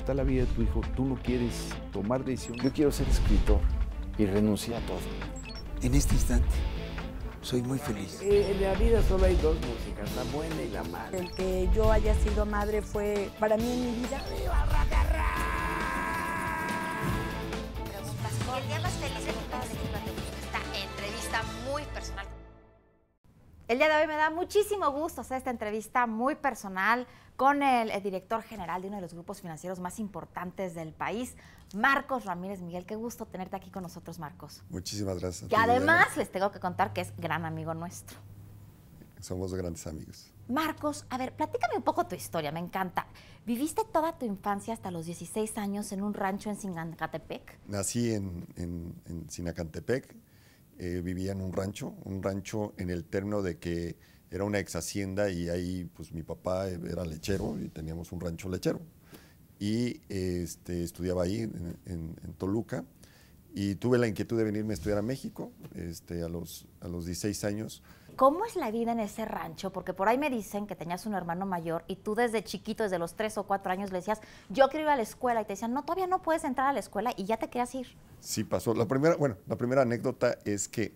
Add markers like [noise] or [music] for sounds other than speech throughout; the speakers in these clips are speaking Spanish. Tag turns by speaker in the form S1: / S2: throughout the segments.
S1: está la vida de tu hijo, tú no quieres tomar decisión. Yo quiero ser escritor y renunciar a todo. En este instante, soy muy feliz. Eh, en la vida solo hay dos músicas, la buena y la mala.
S2: El que yo haya sido madre fue, para mí en mi vida, ¡Viva El día más feliz de mi Esta entrevista muy personal. El día de hoy me da muchísimo gusto hacer esta entrevista muy personal con el, director general de uno de los grupos financieros más importantes del país, Marcos Ramírez Miguel. Qué gusto tenerte aquí con nosotros, Marcos.
S1: Muchísimas gracias. Y además
S2: les tengo que contar que es gran amigo nuestro.
S1: Somos grandes amigos.
S2: Marcos, a ver, platícame un poco tu historia, me encanta. ¿Viviste toda tu infancia hasta los 16 años en un rancho en Sinacatepec?
S1: Nací en, en, en eh, vivía en un rancho, un rancho en el término de que era una ex hacienda y ahí pues mi papá era lechero y teníamos un rancho lechero. Y este, estudiaba ahí en, en Toluca y tuve la inquietud de venirme a estudiar a México este, a, los, a los 16 años.
S2: ¿Cómo es la vida en ese rancho? Porque por ahí me dicen que tenías un hermano mayor y tú desde chiquito, desde los 3 o 4 años, le decías, yo quiero ir a la escuela. Y te decían, no, todavía no puedes entrar a la escuela y ya te querías ir.
S1: Sí, pasó. La primera, bueno, la primera anécdota es que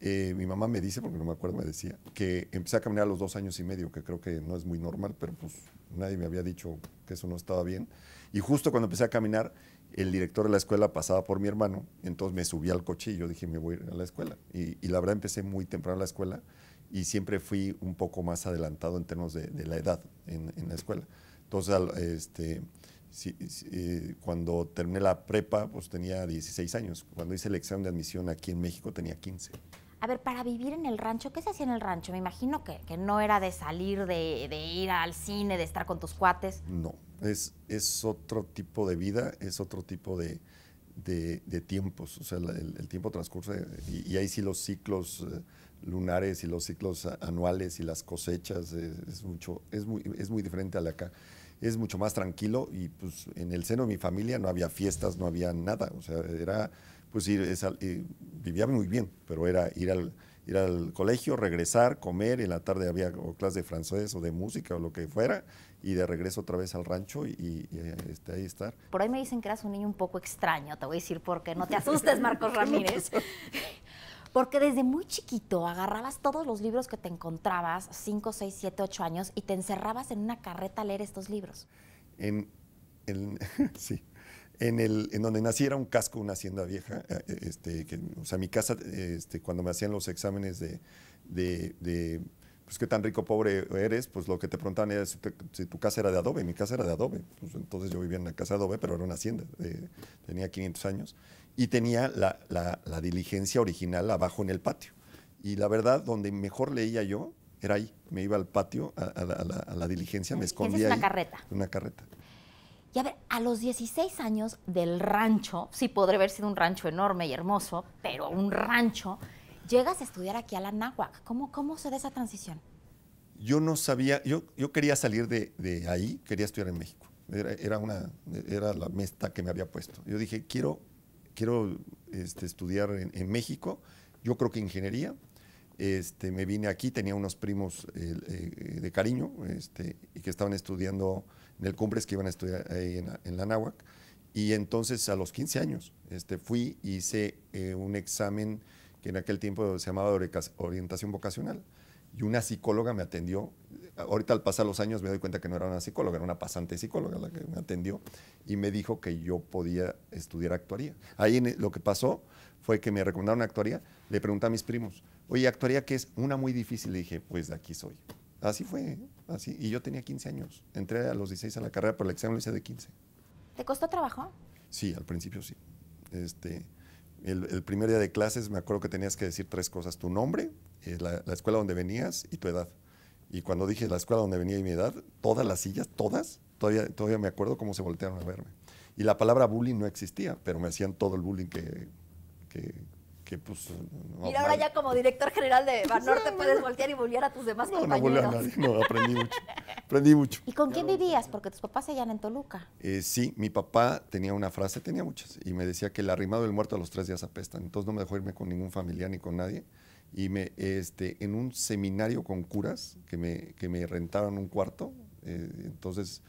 S1: eh, mi mamá me dice, porque no me acuerdo, me decía, que empecé a caminar a los dos años y medio, que creo que no es muy normal, pero pues nadie me había dicho que eso no estaba bien. Y justo cuando empecé a caminar, el director de la escuela pasaba por mi hermano, entonces me subí al coche y yo dije, me voy a ir a la escuela. Y, la verdad empecé muy temprano a la escuela y siempre fui un poco más adelantado en términos de, la edad en, la escuela. Entonces, este, eh, cuando terminé la prepa, pues tenía 16 años. Cuando hice el examen de admisión aquí en México tenía 15.
S2: A ver, para vivir en el rancho, ¿qué se hacía en el rancho? Me imagino que, no era de salir, de, de, ir al cine, de estar con tus cuates.
S1: No, es, es otro tipo de vida, es otro tipo de, tiempos. O sea, el, tiempo transcurre y, ahí sí los ciclos eh, lunares y los ciclos anuales y las cosechas eh, es, mucho, es, muy, es muy diferente al acá. Es mucho más tranquilo y pues en el seno de mi familia no había fiestas, no había nada. O sea, era pues ir, eh, vivía muy bien, pero era ir al ir al colegio, regresar, comer, en la tarde había clase de francés o de música o lo que fuera, y de regreso otra vez al rancho y, este, ahí estar.
S2: Por ahí me dicen que eras un niño un poco extraño, te voy a decir porque no te asustes, Marcos [laughs] Ramírez. [laughs] Porque desde muy chiquito agarrabas todos los libros que te encontrabas, 5, 6, 7, 8 años, y te encerrabas en una carreta a leer estos libros.
S1: en [laughs] sí, en, el, en donde nací era un casco, una hacienda vieja. Eh, eh, este, que, o sea, mi casa, este, cuando me hacían los exámenes de, pues qué tan rico pobre eres, pues lo que te preguntaban era si, tu casa era de adobe, mi casa era de adobe, pues, entonces yo vivía en la casa de adobe, pero era una hacienda, eh, tenía 500 años, y tenía la, diligencia original abajo en el patio. Y la verdad, donde mejor leía yo era ahí, me iba al patio, a, la, diligencia, me escondía. Esa es una carreta. Una carreta.
S2: Y a ver, a los 16 años del rancho, sí podría haber sido un rancho enorme y hermoso, pero un rancho, llegas a estudiar aquí a la náhuac. ¿Cómo, cómo se da esa transición?
S1: Yo no sabía, yo, yo quería salir de, ahí, quería estudiar en México. Era, una, era la mesta que me había puesto. Yo dije, quiero, quiero este, estudiar en, México, yo creo que ingeniería. Este, me vine aquí, tenía unos primos eh, eh, de cariño este, y que estaban estudiando en el Cumbres que iban a estudiar ahí en, la náhuac. Y entonces a los 15 años este, fui y hice eh, un examen que en aquel tiempo se llamaba orientación vocacional. Y una psicóloga me atendió. Ahorita al pasar los años me doy cuenta que no era una psicóloga, era una pasante psicóloga la que me atendió. Y me dijo que yo podía estudiar actuaría. Ahí eh, lo que pasó fue que me recomendaron actuaría. Le pregunté a mis primos, oye, actuaría que es una muy difícil. Le dije, pues de aquí soy. Así fue, así. Y yo tenía 15 años. Entré a los 16 a la carrera, pero el examen lo hice de 15.
S2: ¿Te costó trabajo?
S1: Sí, al principio sí. Este, el, primer día de clases me acuerdo que tenías que decir tres cosas. Tu nombre, eh, la, escuela donde venías y tu edad. Y cuando dije la escuela donde venía y mi edad, todas las sillas, todas, todavía, todavía me acuerdo cómo se voltearon a verme. Y la palabra bullying no existía, pero me hacían todo el bullying que que pues... Mira, ahora
S2: ya como director general de pues, Banorte puedes voltear y volver a tus demás compañeros. No, no a nadie, aprendí
S1: mucho, aprendí mucho. ¿Y con quién
S2: vivías? Porque tus papás se llaman en Toluca.
S1: Eh, sí, mi papá tenía una frase, tenía muchas, y me decía que el arrimado del muerto a los tres días apesta, entonces no me dejó irme con ningún familiar ni con nadie, y me, este, en un seminario con curas, que me, que me rentaron un cuarto, eh, entonces...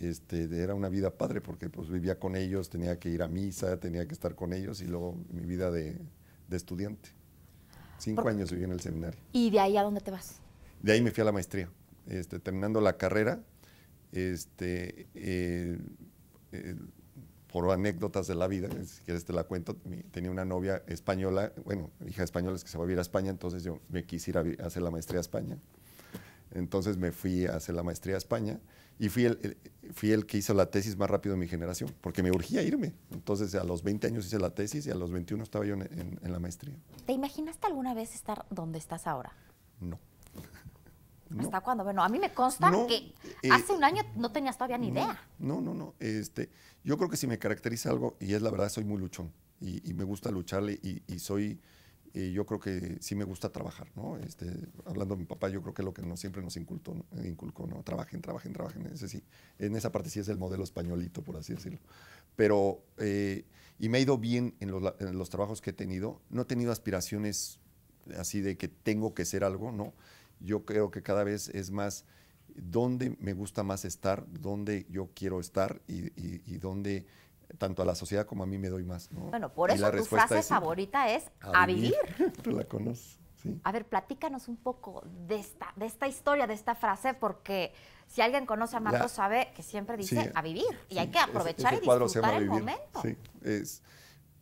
S1: Este, era una vida padre porque pues vivía con ellos, tenía que ir a misa, tenía que estar con ellos y luego mi vida de de estudiante. Cinco años viví en el seminario.
S2: ¿Y de ahí a dónde te vas?
S1: De ahí me fui a la maestría. Este, terminando la carrera, este, eh, eh, por anécdotas de la vida, si quieres te la cuento, tenía una novia española, bueno, hija española es que se va a vivir a España, entonces yo me quise ir a, hacer la maestría a España. Entonces me fui a hacer la maestría a España y fui el, que hizo la tesis más rápido de mi generación, porque me urgía irme. Entonces a los 20 años hice la tesis y a los 21 estaba yo en, la maestría.
S2: ¿Te imaginaste alguna vez estar donde estás ahora?
S1: No. [laughs] ¿Hasta
S2: cuándo? Bueno, a mí me consta que eh, hace un año no tenías todavía ni idea. No, no, no.
S1: Este, yo creo que si me caracteriza algo, y es la verdad, soy muy luchón y, me gusta lucharle y soy y yo creo que sí me gusta trabajar, ¿no? Este, hablando de mi papá, yo creo que es lo que siempre nos inculcó, ¿no? Trabajen, trabajen, trabajen. Ese sí, en esa parte sí es el modelo españolito, por así decirlo. Pero, eh, y me ha ido bien en los, trabajos que he tenido. No he tenido aspiraciones así de que tengo que ser algo, ¿no? Yo creo que cada vez es más dónde me gusta más estar, dónde yo quiero estar y, y, y dónde tanto a la sociedad como a mí me doy más. Bueno, por eso tu frase favorita
S2: es a vivir. [laughs]
S1: la conoces.
S2: A ver, platícanos un poco de esta, de esta historia, de esta frase, porque si alguien conoce a Marcos sabe que siempre dice a vivir y hay que aprovechar y disfrutar el momento.
S1: es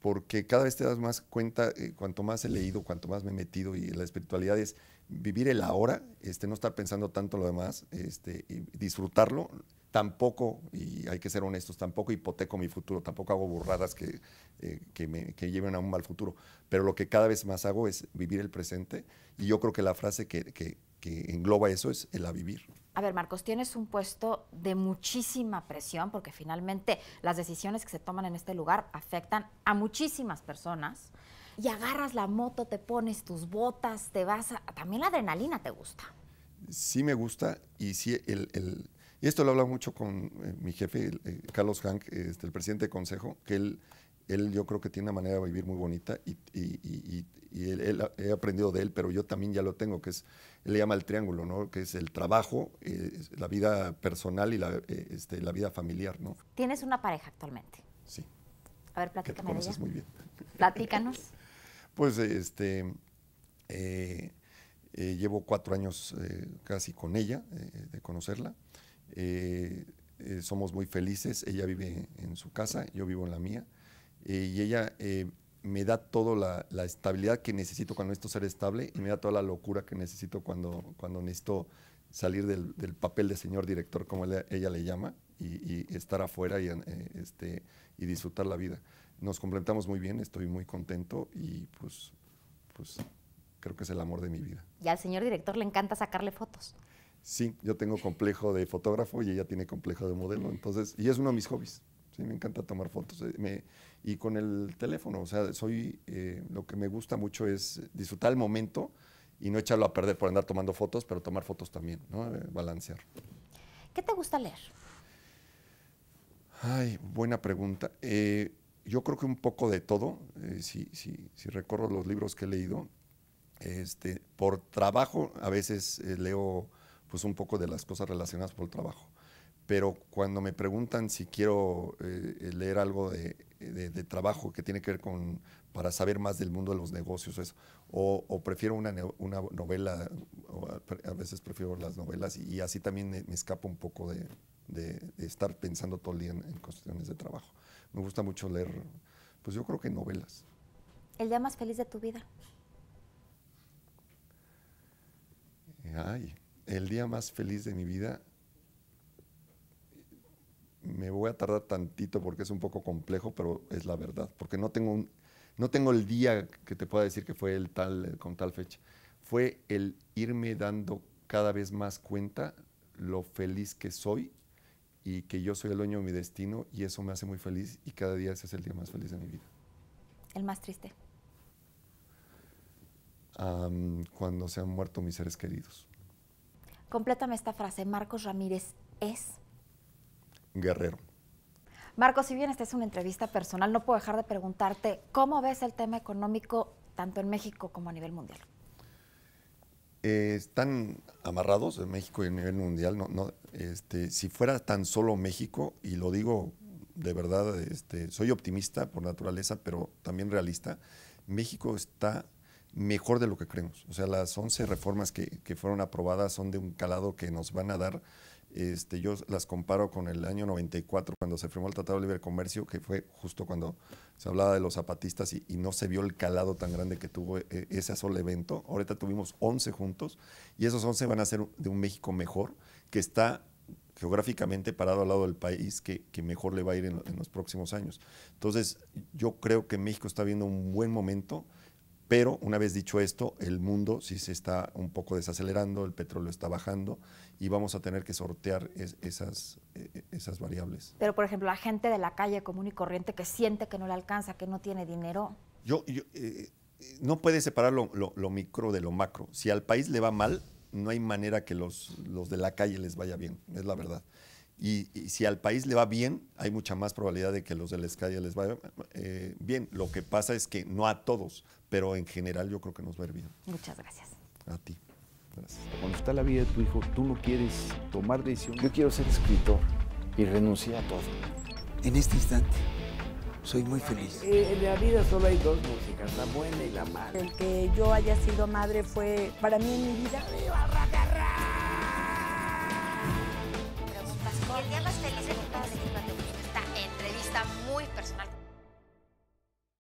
S1: porque cada vez te das más cuenta, eh, cuanto más he leído, cuanto más me he metido y la espiritualidad es vivir el ahora, este, no estar pensando tanto lo demás, este, y disfrutarlo tampoco, y hay que ser honestos, tampoco hipoteco mi futuro, tampoco hago burradas que, eh, que, me, que, lleven a un mal futuro, pero lo que cada vez más hago es vivir el presente y yo creo que la frase que, engloba eso es el a vivir.
S2: A ver, Marcos, tienes un puesto de muchísima presión porque finalmente las decisiones que se toman en este lugar afectan a muchísimas personas. Y agarras la moto, te pones tus botas, te vas a... También la adrenalina te gusta.
S1: Sí me gusta y sí el y esto lo hablado mucho con eh, mi jefe, eh, Carlos Hank, este, el presidente de consejo, que él, él yo creo que tiene una manera de vivir muy bonita y, he aprendido de él, pero yo también ya lo tengo, que es, él le llama el triángulo, ¿no? Que es el trabajo, eh, la vida personal y este, la, vida familiar, ¿no?
S2: ¿Tienes una pareja actualmente? Sí. A ver, platícame de muy bien. Platícanos.
S1: [laughs] pues, este... llevo cuatro años casi con ella, de conocerla. Eh, eh, somos muy felices, ella vive en su casa, yo vivo en la mía, eh, y ella me da toda la, la, estabilidad que necesito cuando necesito ser estable y me da toda la locura que necesito cuando, cuando necesito salir del, del papel de señor director, como ella, le llama, y, y, estar afuera y, este, y disfrutar la vida. Nos complementamos muy bien, estoy muy contento y pues, pues creo que es el amor de mi vida.
S2: Y al señor director le encanta sacarle fotos.
S1: Sí, yo tengo complejo de fotógrafo y ella tiene complejo de modelo. Mm. Entonces, y es uno de mis hobbies. Sí, me encanta tomar fotos. Eh, y con el teléfono, o sea, soy, eh, lo que me gusta mucho es disfrutar el momento y no echarlo a perder por andar tomando fotos, pero tomar fotos también, ¿no? Eh, balancear.
S2: ¿Qué te gusta leer?
S1: Ay, buena pregunta. yo creo que un poco de todo, si, si, si, recorro los libros que he leído, este, por trabajo a veces leo pues un poco de las cosas relacionadas por el trabajo. Pero cuando me preguntan si quiero eh, leer algo de, trabajo que tiene que ver con, para saber más del mundo de los negocios, o, prefiero una, novela, a, veces prefiero las novelas y, así también me, escapo un poco de, estar pensando todo el día en, en cuestiones de trabajo. Me gusta mucho leer, pues yo creo que novelas.
S2: ¿El día más feliz de tu vida?
S1: Ay el día más feliz de mi vida, me voy a tardar tantito porque es un poco complejo, pero es la verdad, porque no tengo, no tengo el día que te pueda decir que fue el tal, con tal fecha. Fue el irme dando cada vez más cuenta lo feliz que soy y que yo soy el dueño de mi destino y eso me hace muy feliz y cada día ese es el día más feliz de mi vida. ¿El más triste? cuando se han muerto mis seres queridos.
S2: Complétame esta frase. Marcos Ramírez es. Guerrero. Marcos, si bien esta es una entrevista personal, no puedo dejar de preguntarte cómo ves el tema económico tanto en México como a nivel mundial.
S1: Eh, están amarrados en México y a nivel mundial. no, este, si fuera tan solo México, y lo digo de verdad, este, soy optimista por naturaleza, pero también realista, México está mejor de lo que creemos. O sea, las 11 reformas que, que fueron aprobadas son de un calado que nos van a dar este, yo las comparo con el año 94, cuando se firmó el Tratado de Libre Comercio, que fue justo cuando se hablaba de los zapatistas y, no se vio el calado tan grande que tuvo eh, ese solo evento. Ahorita tuvimos 11 juntos y esos 11 van a ser de un México mejor, que está geográficamente parado al lado del país que, que mejor le va a ir en los próximos años. Entonces, yo creo que México está viendo un buen momento pero una vez dicho esto, el mundo sí se está un poco desacelerando, el petróleo está bajando y vamos a tener que sortear esas, eh, eh, esas variables.
S2: Pero, por ejemplo, la gente de la calle común y corriente que siente que no le alcanza, que no tiene dinero.
S1: Yo, eh, no puede separar lo, micro de lo macro. Si al país le va mal, no hay manera que los, los de la calle les vaya bien, es la verdad. Y, si al país le va bien, hay mucha más probabilidad de que los de la Escadia les vaya eh, bien. Lo que pasa es que no a todos, pero en general yo creo que nos va a ir bien.
S2: Muchas gracias.
S1: A ti. Cuando está la vida de tu hijo, tú no quieres tomar decisión. Yo quiero ser escritor y renunciar a todo. En este instante, soy muy feliz.
S2: Eh, en la vida solo hay dos músicas, la buena y la mala. El que yo haya sido madre fue para mí en mi vida. next